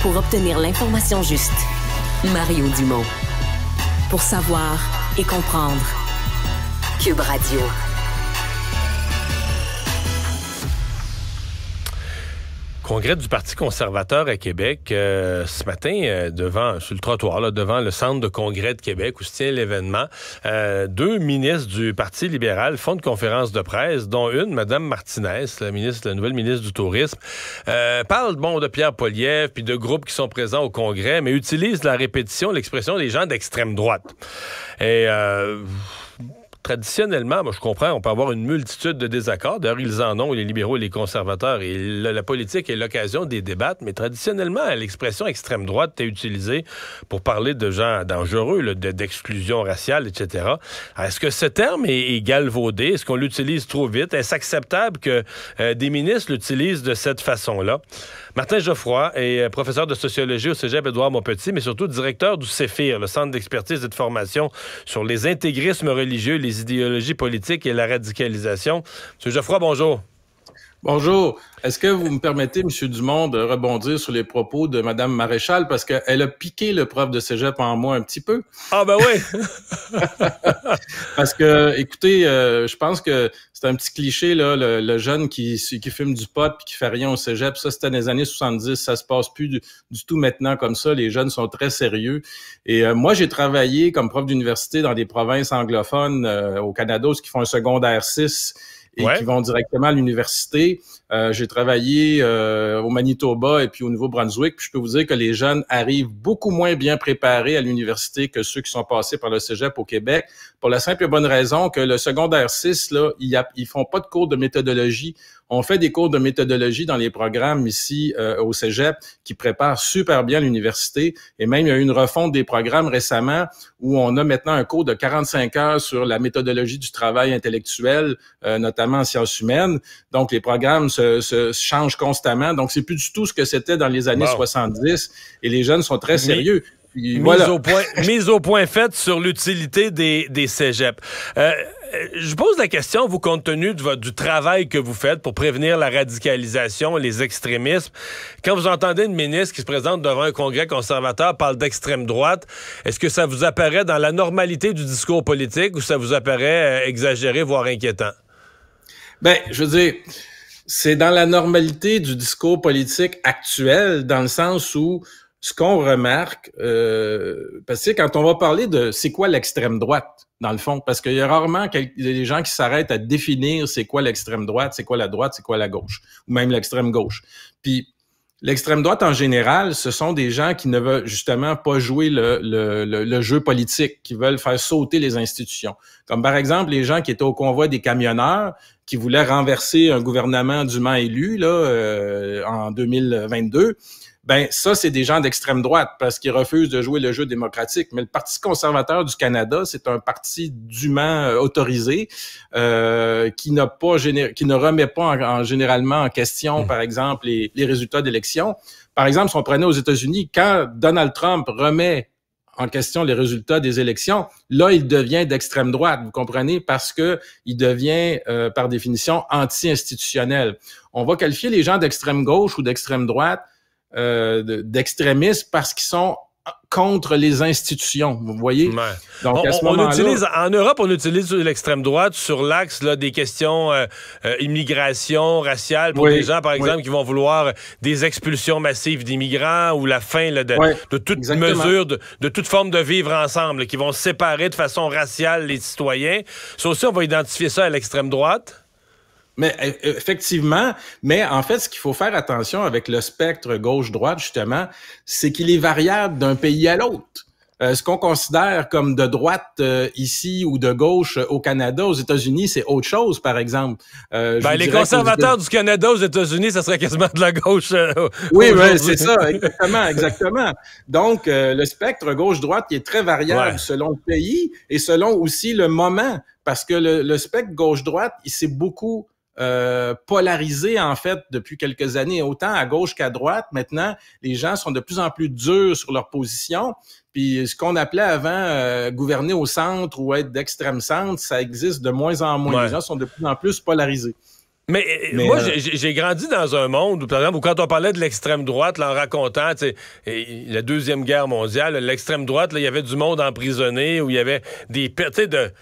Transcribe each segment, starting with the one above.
pour obtenir l'information juste. Mario Dumont. Pour savoir et comprendre. Cube Radio. Congrès du Parti conservateur à Québec, euh, ce matin, euh, devant, sur le trottoir, là, devant le centre de congrès de Québec où se tient l'événement, euh, deux ministres du Parti libéral font une conférence de presse, dont une, Mme Martinez, la, ministre, nouvelle ministre du Tourisme, parle bon, de Pierre Poliev puis de groupes qui sont présents au Congrès, mais utilise la répétition, l'expression des gens d'extrême droite. Et traditionnellement, moi, je comprends, on peut avoir une multitude de désaccords. D'ailleurs, ils en ont, les libéraux et les conservateurs. Et la, politique est l'occasion des débats, mais traditionnellement, l'expression extrême droite est utilisée pour parler de gens dangereux, d'exclusion raciale, etc. Est-ce que ce terme est, galvaudé? Est-ce qu'on l'utilise trop vite? Est-ce acceptable que euh, des ministres l'utilisent de cette façon-là? Martin Geoffroy est euh, professeur de sociologie au Cégep Édouard Montpetit, mais surtout directeur du CEFIR, le Centre d'expertise et de formation sur les intégrismes religieux les les idéologies politiques et la radicalisation. M. Geoffroy, bonjour. Bonjour. Est-ce que vous me permettez, M. Dumont, de rebondir sur les propos de Madame Maréchal parce qu'elle a piqué le prof de cégep en moi un petit peu? Ah ben oui! parce que, écoutez, euh, je pense que c'est un petit cliché, là, le, jeune qui, qui, fume du pot puis qui fait rien au cégep. Ça, c'était les années 70. Ça se passe plus du, tout maintenant comme ça. Les jeunes sont très sérieux. Et euh, moi, j'ai travaillé comme prof d'université dans des provinces anglophones euh, au Canada, ce qui font un secondaire 6 et qui vont directement à l'université. Euh, j'ai travaillé euh, au Manitoba et puis au Nouveau-Brunswick, puis je peux vous dire que les jeunes arrivent beaucoup moins bien préparés à l'université que ceux qui sont passés par le Cégep au Québec, pour la simple et bonne raison que le secondaire 6, là, ils, a, ils font pas de cours de méthodologie. On fait des cours de méthodologie dans les programmes ici euh, au Cégep qui préparent super bien l'université. Et même, il y a eu une refonte des programmes récemment où on a maintenant un cours de 45 heures sur la méthodologie du travail intellectuel, notamment en sciences humaines. Donc, les programmes se, changent constamment. Donc, c'est plus du tout ce que c'était dans les années 70. Et les jeunes sont très sérieux. Mise, au point, mise au point faite sur l'utilité des, des cégeps. Euh, je pose la question, vous, compte tenu du travail que vous faites pour prévenir la radicalisation, les extrémismes, quand vous entendez une ministre qui se présente devant un congrès conservateur parle d'extrême droite, est-ce que ça vous apparaît dans la normalité du discours politique ou ça vous apparaît euh, exagéré, voire inquiétant? Ben, je veux dire, c'est dans la normalité du discours politique actuel, dans le sens où ce qu'on remarque, euh, parce que quand on va parler de c'est quoi l'extrême droite, dans le fond, parce qu'il y a rarement des gens qui s'arrêtent à définir c'est quoi l'extrême droite, c'est quoi la droite, c'est quoi la gauche, ou même l'extrême gauche. Puis L'extrême droite en général, ce sont des gens qui ne veulent justement pas jouer le, le, le, jeu politique, qui veulent faire sauter les institutions. Comme par exemple les gens qui étaient au convoi des camionneurs, qui voulaient renverser un gouvernement dûment élu là, euh, en 2022 ben ça, c'est des gens d'extrême droite parce qu'ils refusent de jouer le jeu démocratique. Mais le Parti conservateur du Canada, c'est un parti dûment euh, autorisé euh, qui n'a pas qui ne remet pas en, généralement en question, mmh. par exemple, les, les résultats d'élections. Par exemple, si on prenait aux États-Unis, quand Donald Trump remet en question les résultats des élections, là, il devient d'extrême droite, vous comprenez, parce que il devient, euh, par définition, anti-institutionnel. On va qualifier les gens d'extrême gauche ou d'extrême droite euh, d'extrémistes parce qu'ils sont contre les institutions, vous voyez? Donc, utilise, en Europe, on utilise l'extrême droite sur l'axe des questions euh, euh, immigration, raciale, pour des gens, par exemple, qui vont vouloir des expulsions massives d'immigrants ou la fin de, de, toute mesure, de, toute forme de vivre ensemble, qui vont séparer de façon raciale les citoyens. Ça aussi, on va identifier ça à l'extrême droite. Mais e, e, effectivement, mais en fait, ce qu'il faut faire attention avec le spectre gauche-droite, justement, c'est qu'il est variable d'un pays à l'autre. Euh, ce qu'on considère comme de droite euh, ici ou de gauche euh, au Canada, aux États-Unis, c'est autre chose, par exemple. Ben, les conservateurs du Canada aux États-Unis, ça serait quasiment de la gauche. oui, ben, c'est ça, exactement, exactement. Donc, le spectre gauche-droite est très variable selon le pays et selon aussi le moment, parce que le, le spectre gauche-droite, il s'est beaucoup euh, polarisé en fait depuis quelques années, autant à gauche qu'à droite. Maintenant, les gens sont de plus en plus durs sur leur position. Puis ce qu'on appelait avant euh, gouverner au centre ou être d'extrême centre, ça existe de moins en moins. Les gens sont de plus en plus polarisés. Mais, euh, moi, j'ai grandi dans un monde où, par exemple, quand on parlait de l'extrême droite, en racontant la Deuxième Guerre mondiale, l'extrême droite, il y avait du monde emprisonné, où il y avait des... de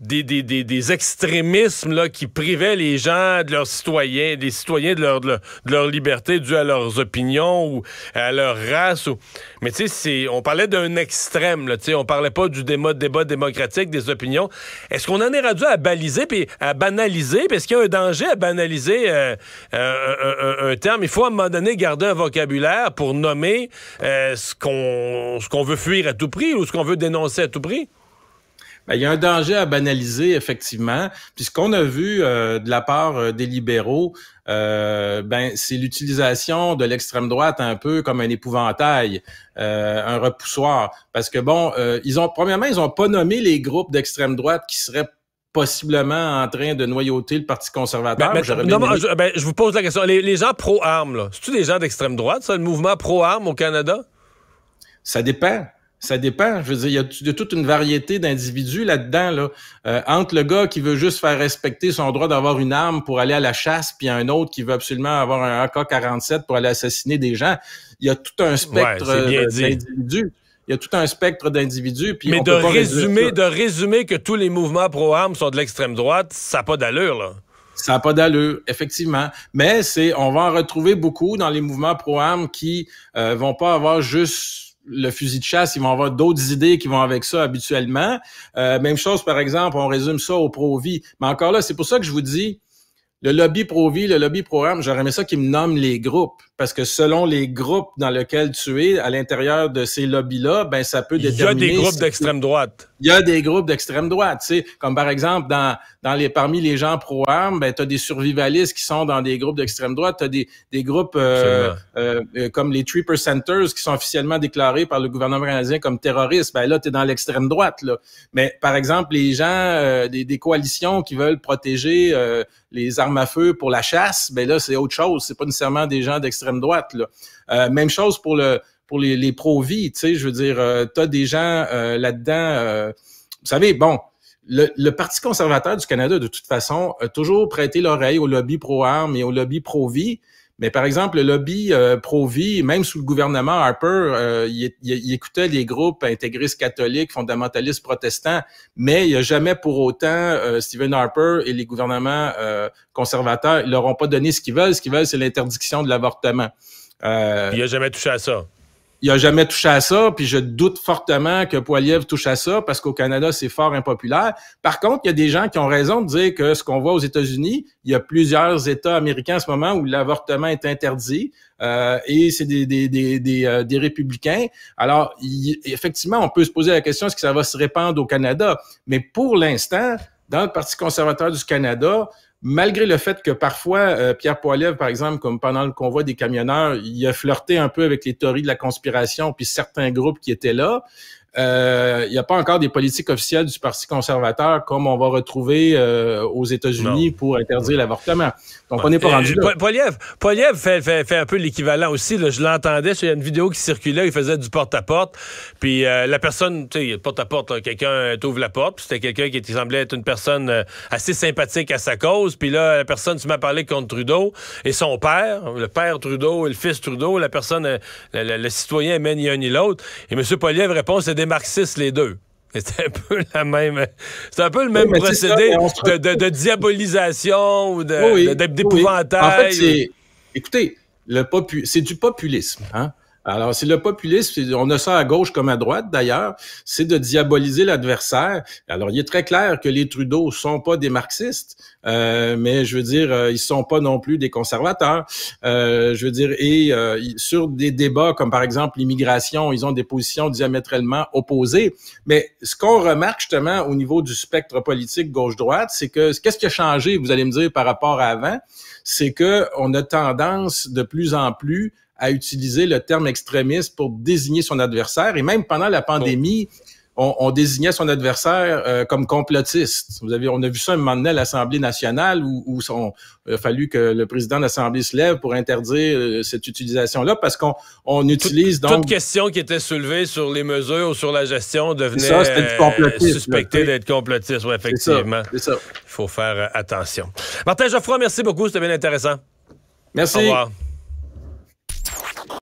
des, extrémismes là, qui privaient les gens de leurs citoyens, des citoyens de leur, de leur, liberté due à leurs opinions ou à leur race. Ou... Mais tu sais, on parlait d'un extrême. Là, on parlait pas du débat, débat démocratique, des opinions. Est-ce qu'on en est rendu à baliser puis à banaliser? parce qu'il y a un danger à banaliser euh, euh, un, terme? Il faut à un moment donné garder un vocabulaire pour nommer euh, ce qu'on veut fuir à tout prix ou ce qu'on veut dénoncer à tout prix. Ben, il y a un danger à banaliser, effectivement. Puis ce qu'on a vu euh, de la part euh, des libéraux, euh, ben, c'est l'utilisation de l'extrême droite un peu comme un épouvantail, un repoussoir. Parce que, bon, ils ont, premièrement, ils ont pas nommé les groupes d'extrême droite qui seraient possiblement en train de noyauter le Parti conservateur. Ben, ben, je, vous pose la question. Les, gens pro-armes, là, c'est-tu des gens d'extrême droite, ça, le mouvement pro-armes au Canada? Ça dépend. Ça dépend. Je veux dire, il y a toute une variété d'individus là-dedans. Là. Euh, entre le gars qui veut juste faire respecter son droit d'avoir une arme pour aller à la chasse, puis un autre qui veut absolument avoir un AK-47 pour aller assassiner des gens, il y a tout un spectre euh, d'individus. Il y a tout un spectre d'individus. Mais de, résumer, de résumer que tous les mouvements pro-armes sont de l'extrême droite, ça n'a pas d'allure, là. Ça n'a pas d'allure, effectivement. Mais c'est, on va en retrouver beaucoup dans les mouvements pro-armes qui euh, vont pas avoir juste le fusil de chasse, ils vont avoir d'autres idées qui vont avec ça habituellement. Euh, même chose, par exemple, on résume ça au pro-vie. Mais encore là, c'est pour ça que je vous dis, le lobby pro-vie, le lobby programme. j'aurais aimé ça qu'ils me nomment les groupes parce que selon les groupes dans lesquels tu es, à l'intérieur de ces lobbies-là, ben ça peut déterminer. Il y a des groupes d'extrême droite. Il y a des groupes d'extrême droite, tu sais, comme par exemple dans dans les parmi les gens pro-armes, ben as des survivalistes qui sont dans des groupes d'extrême droite, t'as des des groupes euh, euh, euh, comme les Tripper Centers qui sont officiellement déclarés par le gouvernement canadien comme terroristes. Ben là es dans l'extrême droite là. Mais par exemple les gens des, des coalitions qui veulent protéger les armes à feu pour la chasse, ben là c'est autre chose. C'est pas nécessairement des gens d'extrême droite. Euh, même chose pour le pour les, pro-vie, tu sais, je veux dire, euh, des gens euh, là-dedans. vous savez, bon, le, le, Parti conservateur du Canada, de toute façon, a toujours prêté l'oreille au lobby pro-armes et au lobby pro-vie. Mais par exemple, le lobby euh, pro-vie, même sous le gouvernement Harper, euh, il, écoutait les groupes intégristes catholiques, fondamentalistes protestants, mais il n'y a jamais pour autant euh, Stephen Harper et les gouvernements conservateurs, ils leur ont pas donné ce qu'ils veulent. Ce qu'ils veulent, c'est l'interdiction de l'avortement. il n'a jamais touché à ça il a jamais touché à ça, puis je doute fortement que Poiliev touche à ça parce qu'au Canada, c'est fort impopulaire. Par contre, il y a des gens qui ont raison de dire que ce qu'on voit aux États-Unis, il y a plusieurs États américains en ce moment où l'avortement est interdit euh, et c'est des, des, des, des, euh, républicains. Alors, effectivement, on peut se poser la question est-ce que ça va se répandre au Canada? Mais pour l'instant, dans le Parti conservateur du Canada, malgré le fait que parfois, euh, Pierre Poilievre, par exemple, comme pendant le convoi des camionneurs, il a flirté un peu avec les théories de la conspiration, puis certains groupes qui étaient là, il euh, n'y a pas encore des politiques officielles du Parti conservateur comme on va retrouver euh, aux États-Unis pour interdire l'avortement. Donc, on n'est pas rendu là. Poliev, fait, un peu l'équivalent aussi. Je l'entendais, il y a une vidéo qui circulait, il faisait du porte-à-porte. puis euh, la personne, tu sais, porte-à-porte, quelqu'un t'ouvre la porte, c'était quelqu'un qui semblait être une personne assez sympathique à sa cause. Puis là, la personne, tu m'as parlé contre Trudeau et son père, le père Trudeau et le fils Trudeau, la personne, le, citoyen mène ni un ni l'autre. Et M. Poliev répond, c'est des marxistes, les deux. C'est un peu la même. un peu le même procédé de, diabolisation ou d'épouvantail. En fait, c'est. Écoutez, c'est du populisme. Hein? Alors, c'est le populisme, on a ça à gauche comme à droite d'ailleurs, c'est de diaboliser l'adversaire. Alors, il est très clair que les Trudeau sont pas des marxistes, euh, mais je veux dire, euh, ils sont pas non plus des conservateurs. Euh, je veux dire, et sur des débats comme par exemple l'immigration, ils ont des positions diamétralement opposées. Mais ce qu'on remarque justement au niveau du spectre politique gauche-droite, c'est que qu'est-ce qui a changé, vous allez me dire, par rapport à avant, c'est que on a tendance de plus en plus à utiliser le terme extrémiste pour désigner son adversaire. Et même pendant la pandémie, oh. on, désignait son adversaire euh, comme complotiste. Vous avez, on a vu ça un moment donné à l'Assemblée nationale où, il a fallu que le président de l'Assemblée se lève pour interdire euh, cette utilisation-là parce qu'on utilise toute, donc... Toute question qui était soulevée sur les mesures ou sur la gestion devenait ça, euh, d'être complotiste, Oui, effectivement. Il faut faire attention. Martin Geoffroy, merci beaucoup, c'était bien intéressant. Merci. Au revoir.